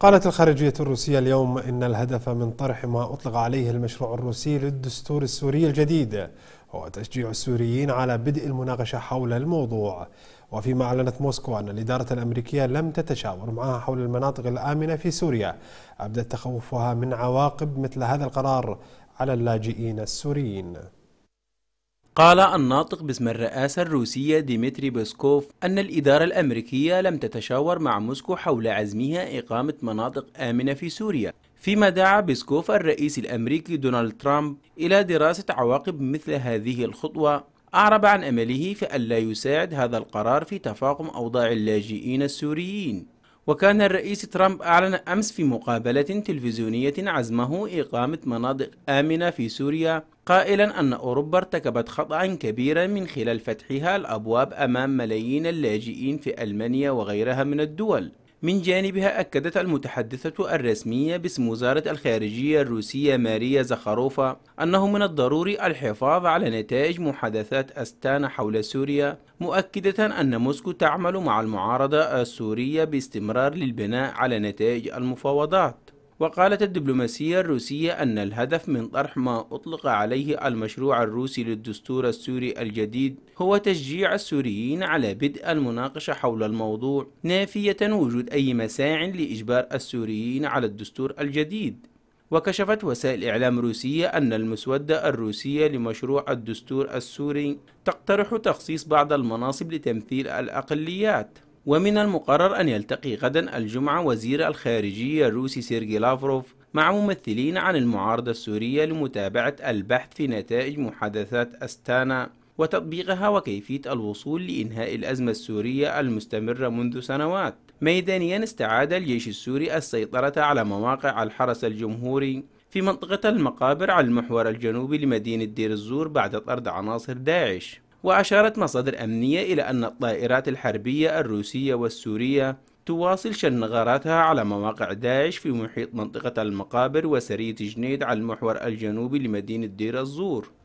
قالت الخارجية الروسية اليوم إن الهدف من طرح ما أطلق عليه المشروع الروسي للدستور السوري الجديد هو تشجيع السوريين على بدء المناقشة حول الموضوع وفيما أعلنت موسكو أن الإدارة الأمريكية لم تتشاور معها حول المناطق الآمنة في سوريا أبدت تخوفها من عواقب مثل هذا القرار على اللاجئين السوريين قال الناطق باسم الرئاسة الروسية ديمتري بيسكوف أن الإدارة الأمريكية لم تتشاور مع موسكو حول عزمها إقامة مناطق آمنة في سوريا فيما دعا بيسكوف الرئيس الأمريكي دونالد ترامب إلى دراسة عواقب مثل هذه الخطوة أعرب عن أمله في ألا يساعد هذا القرار في تفاقم أوضاع اللاجئين السوريين وكان الرئيس ترامب أعلن أمس في مقابلة تلفزيونية عزمه إقامة مناطق آمنة في سوريا قائلا أن أوروبا ارتكبت خطأ كبيرا من خلال فتحها الأبواب أمام ملايين اللاجئين في ألمانيا وغيرها من الدول من جانبها أكدت المتحدثة الرسمية باسم وزارة الخارجية الروسية ماريا زخاروفا أنه من الضروري الحفاظ على نتائج محادثات أستانا حول سوريا مؤكدة أن موسكو تعمل مع المعارضة السورية باستمرار للبناء على نتائج المفاوضات وقالت الدبلوماسية الروسية أن الهدف من طرح ما أطلق عليه المشروع الروسي للدستور السوري الجديد هو تشجيع السوريين على بدء المناقشة حول الموضوع نافية وجود أي مساع لإجبار السوريين على الدستور الجديد وكشفت وسائل إعلام روسية أن المسودة الروسية لمشروع الدستور السوري تقترح تخصيص بعض المناصب لتمثيل الأقليات ومن المقرر أن يلتقي غدا الجمعة وزير الخارجية الروسي سيرجي لافروف مع ممثلين عن المعارضة السورية لمتابعة البحث في نتائج محادثات أستانا وتطبيقها وكيفية الوصول لإنهاء الأزمة السورية المستمرة منذ سنوات ميدانيا استعاد الجيش السوري السيطرة على مواقع الحرس الجمهوري في منطقة المقابر على المحور الجنوبي لمدينة دير الزور بعد طرد عناصر داعش وأشارت مصادر أمنية إلى أن الطائرات الحربية الروسية والسورية تواصل شن غاراتها على مواقع داعش في محيط منطقة المقابر وسرية جنيد على المحور الجنوبي لمدينة دير الزور